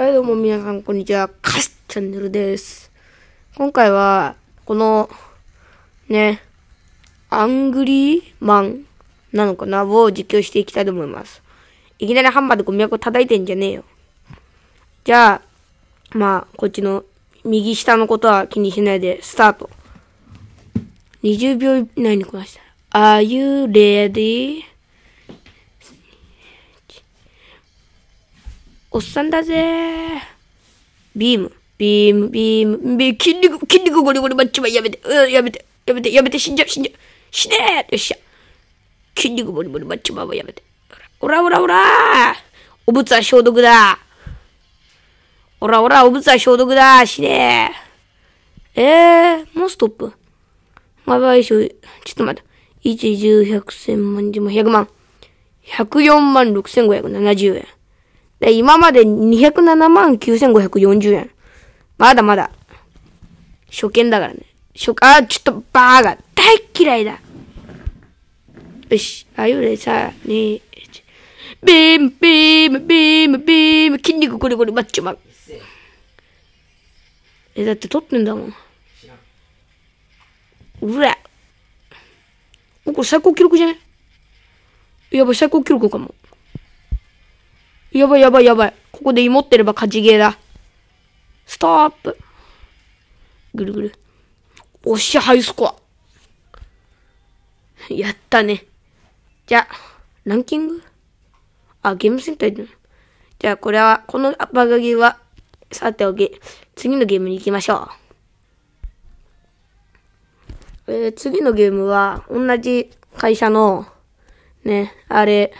はいどうも皆さんこんにちは、カシチャンネルです。今回は、この、ね、アングリーマンなのかなを実況していきたいと思います。いきなりハンマーでゴミ箱叩いてんじゃねえよ。じゃあ、まあ、こっちの右下のことは気にしないで、スタート。20秒以内にこなしたら。Are you ready? おっさんだぜビーム、ビーム、ビーム、ビーム、筋肉、筋肉ゴリゴリマッチマンやめて、うん、やめて、やめて、やめて、死んじゃう、死んじゃう、死ねーよっしゃ。筋肉ゴリゴリマッチマンはやめて。おらおらおらおぶつは消毒だおらおらおぶつは消毒だ死ねーえー、もうストップ。まばいしょ、ちょっと待って。1、10、100、1000万、10万、100万。104万6570円。で、今まで207万9540円。まだまだ。初見だからね。初、あ、ちょっとバーガー。大嫌いだ。よし。あゆれさ、ねビーム、ビーム、ビーム、ビーム、筋肉ゴリゴリマッチョマン。え、だって撮ってんだもん。うら。これ最高記録じゃねやばい、最高記録かも。やばいやばいやばい。ここで芋ってれば勝ちゲーだ。ストップ。ぐるぐる。おっしゃ、ハイスコア。やったね。じゃあ、ランキングあ、ゲームセンターじゃあ、これは、このバカゲーは、さておき、次のゲームに行きましょう。えー、次のゲームは、同じ会社の、ね、あれ、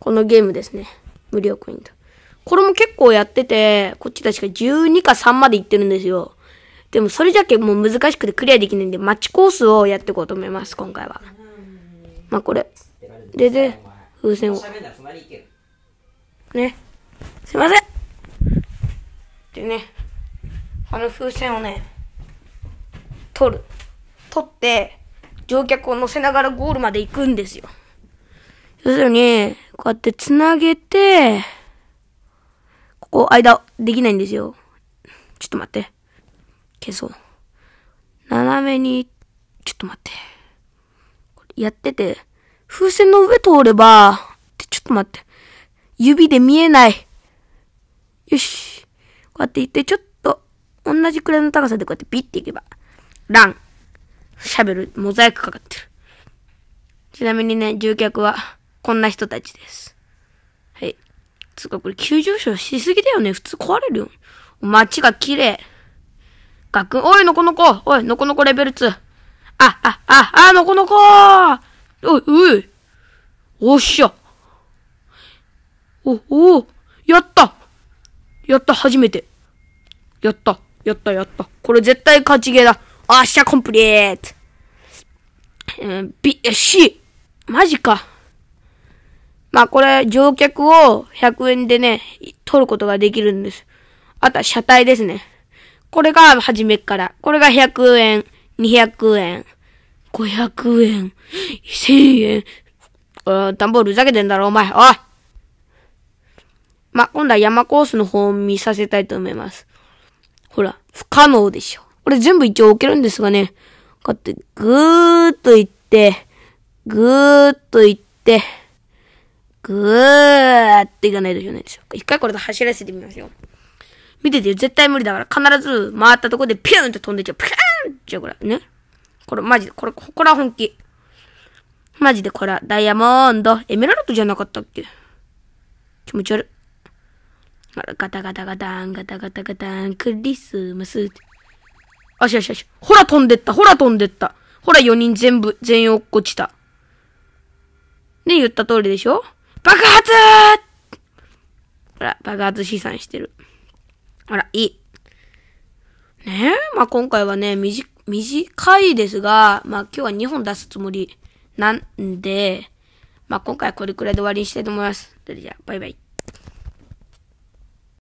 このゲームですね。無料コインと。これも結構やってて、こっち確か12か3までいってるんですよ。でもそれじゃけもう難しくてクリアできないんで、マッチコースをやっていこうと思います、今回は。まあこれ。でで、風船を。ね。すいませんでね、あの風船をね、取る。取って、乗客を乗せながらゴールまで行くんですよ。要するに、こうやって繋げて、ここ間できないんですよ。ちょっと待って。消そう。斜めに、ちょっと待って。やってて、風船の上通れば、ってちょっと待って。指で見えない。よし。こうやっていって、ちょっと、同じくらいの高さでこうやってピッていけば、ラン、シャベル、モザイクかかってる。ちなみにね、獣客は、こんな人たちです。はい。つうかこれ急上昇しすぎだよね。普通壊れるよ。街が綺麗。学おい、のこのこおい、のこのこレベル2。あ、あ、あ、あ、のこのこおい、おい。おっしゃ。お、おお、やったやった、初めて。やった、やった、やった。これ絶対勝ちゲーだ。あっしゃ、コンプリート。えー、B、C。マジか。まあこれ乗客を100円でね、取ることができるんです。あとは車体ですね。これが初めから。これが100円、200円、500円、1000円。うん、段ボールふざけてんだろ、お前。おいま今度は山コースの方を見させたいと思います。ほら、不可能でしょ。これ全部一応置けるんですがね。こうやって、ぐーっと行って、ぐーっと行って、ぐーっていかないといけないですよ。一回これで走らせてみますよ。見てて絶対無理だから必ず回ったとこでピューンと飛んでっちゃう。ピューンってじゃこれ。ね。これマジで、これ、これは本気。マジでこれはダイヤモンド。エメラルドじゃなかったっけ気持ち悪い。ガタガタガタン、ガタガタガタン、クリスマス。あしよしよし。ほら飛んでった、ほら飛んでった。ほら4人全部、全員落っこちた。ね、言った通りでしょ爆発ほら、爆発資産してる。ほら、いい。ねえ、まあ、今回はね、短いですが、まあ、今日は2本出すつもりなんで、まあ、今回はこれくらいで終わりにしたいと思います。それじゃあ、バイバイ。